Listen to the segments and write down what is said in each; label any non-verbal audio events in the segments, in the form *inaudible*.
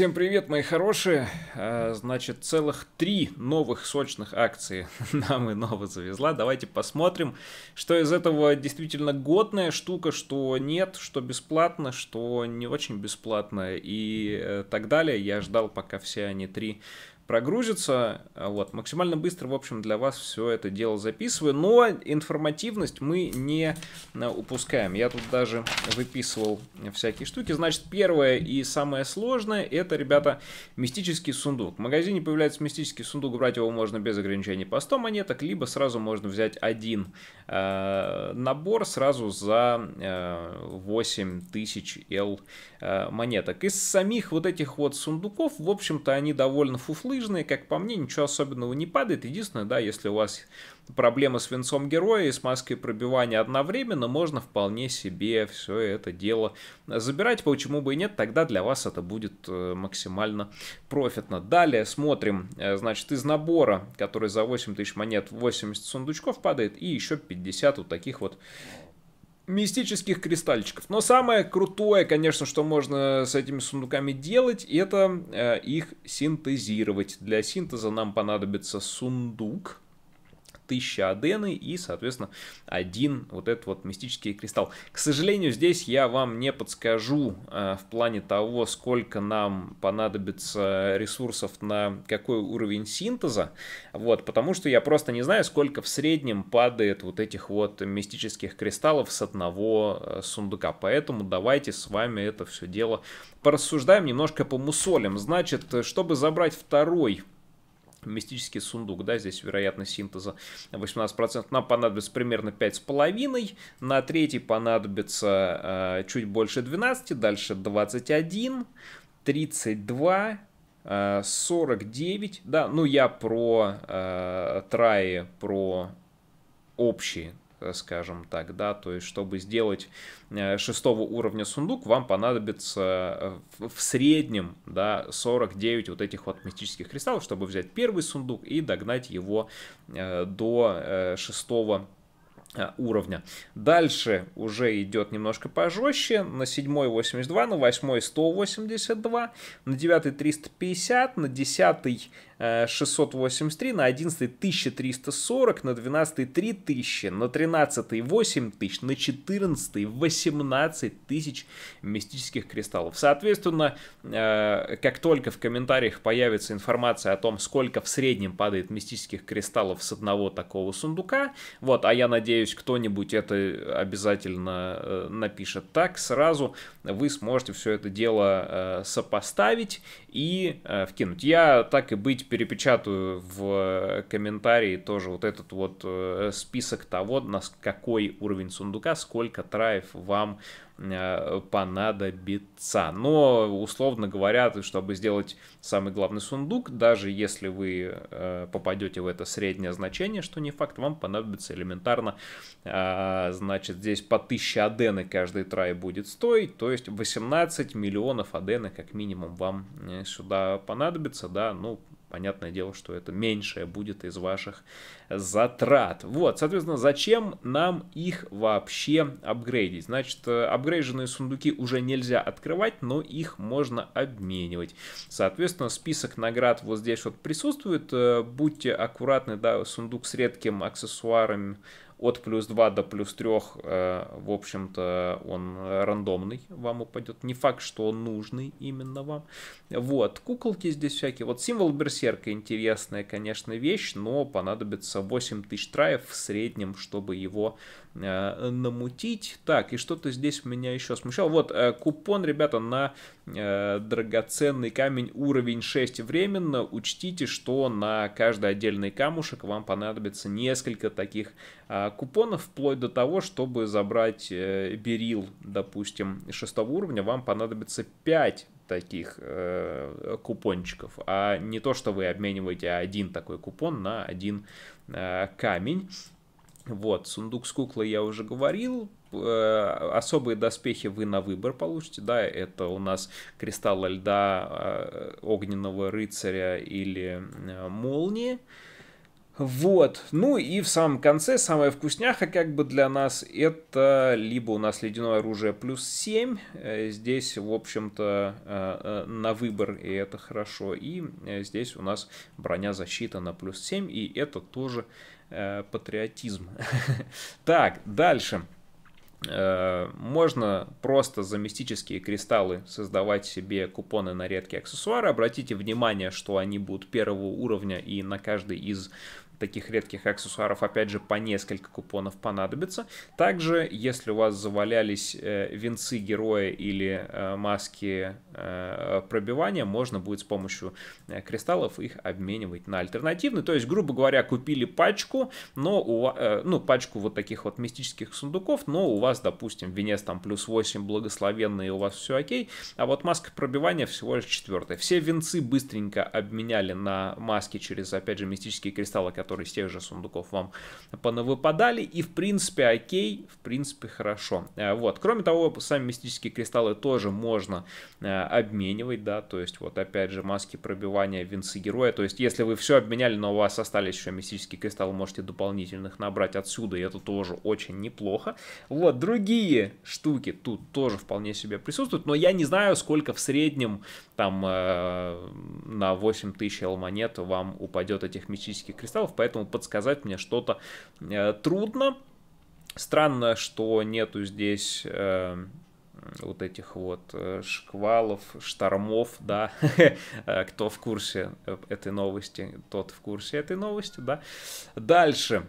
Всем привет, мои хорошие. А, значит, целых три новых сочных акции *laughs* нам и ново завезла. Давайте посмотрим, что из этого действительно годная штука, что нет, что бесплатно, что не очень бесплатно и э, так далее. Я ждал, пока все они три прогрузится. Э, вот, максимально быстро, в общем, для вас все это дело записываю. Но информативность мы не э, упускаем. Я тут даже выписывал всякие штуки. Значит, первое и самое сложное, это, ребята, мистический сундук. В магазине появляется мистический сундук, брать его можно без ограничений по 100 монеток, либо сразу можно взять один э, набор сразу за э, 8000 L э, монеток. Из самих вот этих вот сундуков, в общем-то, они довольно фуфлы, лыжные, как по мне, ничего особенного не падает. Единственное, да, если у вас проблемы с венцом героя и с маской пробивания одновременно, можно вполне себе все это дело забирать. Почему бы и нет, тогда для вас это будет э, максимально профитно. Далее смотрим, э, значит, из набора, который за 8000 монет 80 сундучков падает, и еще 50 вот таких вот мистических кристальчиков. Но самое крутое, конечно, что можно с этими сундуками делать, это э, их синтезировать. Для синтеза нам понадобится сундук. 1000 адены и, соответственно, один вот этот вот мистический кристалл. К сожалению, здесь я вам не подскажу э, в плане того, сколько нам понадобится ресурсов на какой уровень синтеза, вот, потому что я просто не знаю, сколько в среднем падает вот этих вот мистических кристаллов с одного э, сундука, поэтому давайте с вами это все дело порассуждаем, немножко по помусолим. Значит, э, чтобы забрать второй мистический сундук, да, здесь вероятность синтеза 18%. Нам понадобится примерно 5,5, на третий понадобится э, чуть больше 12, дальше 21, 32, 49, да, ну я про э, траи, про общие, Э, скажем так, да, то есть чтобы сделать э, шестого уровня сундук, вам понадобится э, в среднем, да, 49 вот этих вот мистических кристаллов, чтобы взять первый сундук и догнать его до шестого уровня. Дальше уже идет немножко пожестче. На 7 82, на 8 182, на 9 350, на 10 683, э, на 11 1340, на 12 3000, на 13 8000, на 14 18 тысяч мистических кристаллов. Соответственно, э, как только в комментариях появится информация о том, сколько в среднем падает мистических кристаллов с одного такого сундука, вот, а я надеюсь, кто-нибудь это обязательно э, напишет так, сразу вы сможете все это дело сопоставить и вкинуть. Я так и быть перепечатаю в комментарии тоже вот этот вот э, список того, на какой уровень сундука, сколько траев вам э, понадобится. Но, условно говоря, чтобы сделать самый главный сундук, даже если вы э, попадете в это среднее значение, что не факт, вам понадобится элементарно, а, значит, здесь по 1000 адены каждый трай будет стоить, то есть 18 миллионов адены как минимум вам сюда понадобится, да, ну, понятное дело, что это меньшее будет из ваших затрат. Вот, соответственно, зачем нам их вообще апгрейдить? Значит, э, апгрейженные сундуки уже нельзя открывать, но их можно обменивать. Соответственно, список наград вот здесь вот присутствует. Э, будьте аккуратны, да, сундук с редким аксессуаром от плюс 2 до плюс 3, э, в общем-то, он рандомный вам упадет. Не факт, что он нужный именно вам. Вот, куколки здесь всякие. Вот символ берсерка интересная, конечно, вещь, но понадобится 8000 траев в среднем, чтобы его э, намутить. Так, и что-то здесь меня еще смущало. Вот, э, купон, ребята, на драгоценный камень уровень 6 временно. Учтите, что на каждый отдельный камушек вам понадобится несколько таких Э, купонов, вплоть до того, чтобы забрать э, берил, допустим, шестого уровня, вам понадобится 5 таких э, купончиков, а не то, что вы обмениваете один такой купон на один э, камень. Вот, сундук с куклой я уже говорил, э, особые доспехи вы на выбор получите, да, это у нас кристалл льда, огненного рыцаря или молнии. Вот. Ну и в самом конце самая вкусняха как бы для нас это либо у нас ледяное оружие плюс 7. Э, здесь, в общем-то, э, э, на выбор, и это хорошо. И здесь у нас броня защита на плюс 7, и это тоже патриотизм. *laughs* Так, дальше. Можно просто за мистические кристаллы создавать себе купоны на редкие аксессуары. Обратите внимание, что они будут первого уровня и на каждый из таких редких аксессуаров, опять же, по несколько купонов понадобится. Также, если у вас завалялись э, венцы героя или э, маски э, пробивания, можно будет с помощью кристаллов их обменивать на альтернативные. То есть, грубо говоря, купили пачку, но у, ну, пачку вот таких вот мистических сундуков, но у вас, допустим, венец там плюс 8 благословенный, и у вас все окей, а вот маска пробивания всего лишь четвертая. Все венцы быстренько обменяли на маски через, опять же, мистические кристаллы, которые которые из тех же сундуков вам понавыпадали. И в принципе окей, в принципе хорошо. Э, вот. Кроме того, сами мистические кристаллы тоже можно э, обменивать, да, то есть вот опять же маски пробивания, венцы героя. То есть если вы все обменяли, но у вас остались еще мистические кристаллы, можете дополнительных набрать отсюда, и это тоже очень неплохо. Вот, другие штуки тут тоже вполне себе присутствуют, но я не знаю, сколько в среднем там э, на 8000 L монет вам упадет этих мистических кристаллов, поэтому подсказать мне что-то э, трудно. Странно, что нету здесь э, вот этих вот э, шквалов, штормов, да, *laughs* кто в курсе этой новости, тот в курсе этой новости, да. Дальше.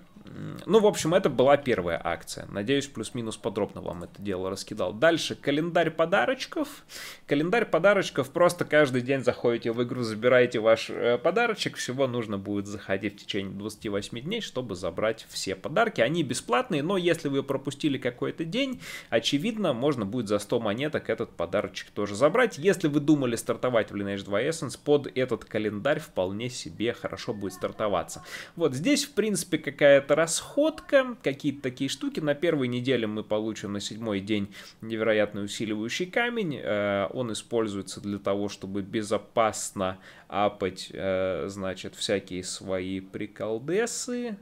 Ну, в общем, это была первая акция. Надеюсь, плюс-минус подробно вам это дело раскидал. Дальше календарь подарочков. Календарь подарочков просто каждый день заходите в игру, забираете ваш э, подарочек. Всего нужно будет заходить в течение 28 дней, чтобы забрать все подарки. Они бесплатные, но если вы пропустили какой-то день, очевидно, можно будет за 100 монеток этот подарочек тоже забрать. Если вы думали стартовать в Lineage 2 Essence, под этот календарь вполне себе хорошо будет стартоваться. Вот здесь, в принципе, какая-то это расходка, какие-то такие штуки. На первой неделе мы получим на седьмой день невероятный усиливающий камень. Э, он используется для того, чтобы безопасно апать, э, значит, всякие свои приколдесы.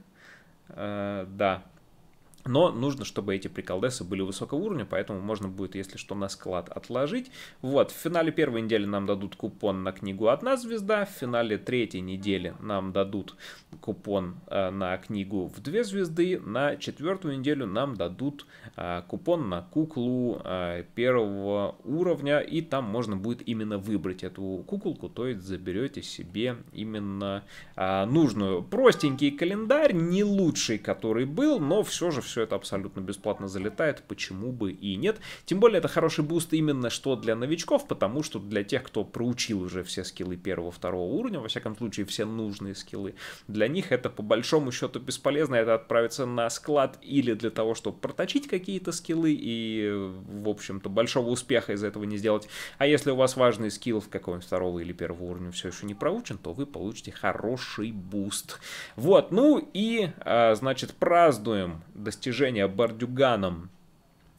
Э, да, но нужно, чтобы эти приколдесы были высокого уровня, поэтому можно будет, если что, на склад отложить. Вот, в финале первой недели нам дадут купон на книгу «Одна звезда», в финале третьей недели нам дадут купон э, на книгу в две звезды, на четвертую неделю нам дадут э, купон на куклу э, первого уровня, и там можно будет именно выбрать эту куколку, то есть заберете себе именно нужную. Простенький календарь, не лучший, который был, но все же все все это абсолютно бесплатно залетает, почему бы и нет. Тем более это хороший буст именно что для новичков, потому что для тех, кто проучил уже все скиллы первого, второго уровня, во всяком случае все нужные скиллы, для них это по большому счету бесполезно, это отправиться на склад или для того, чтобы проточить какие-то скиллы и, в общем-то, большого успеха из этого не сделать. А если у вас важный скилл в каком-нибудь второго или первого уровня все еще не проучен, то вы получите хороший буст. Вот, ну и, а, значит, празднуем достижение достижения Бардюганом.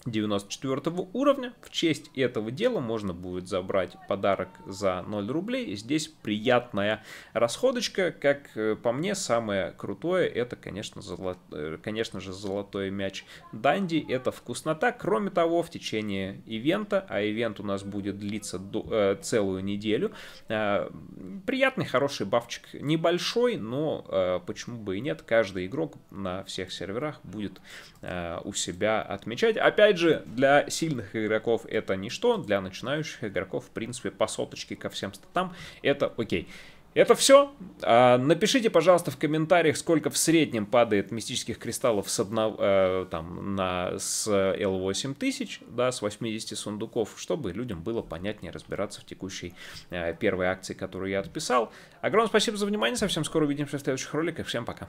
94 уровня. В честь этого дела можно будет забрать подарок за 0 рублей. И здесь приятная расходочка. Как э, по мне, самое крутое это, конечно, золот... Э, конечно же, золотой мяч Данди. Это вкуснота. Кроме того, в течение ивента, а ивент у нас будет длиться до... э, целую неделю, э, приятный, хороший бафчик. Небольшой, но э, почему бы и нет. Каждый игрок на всех серверах будет э, у себя отмечать. Опять Опять же, для сильных игроков это ничто, для начинающих игроков, в принципе, по соточке ко всем статам это окей. Это все. А, напишите, пожалуйста, в комментариях, сколько в среднем падает мистических кристаллов с, одно, э, там, на, с L8000, да, с 80 сундуков, чтобы людям было понятнее разбираться в текущей э, первой акции, которую я отписал. Огромное спасибо за внимание, совсем скоро увидимся в следующих роликах. Всем пока.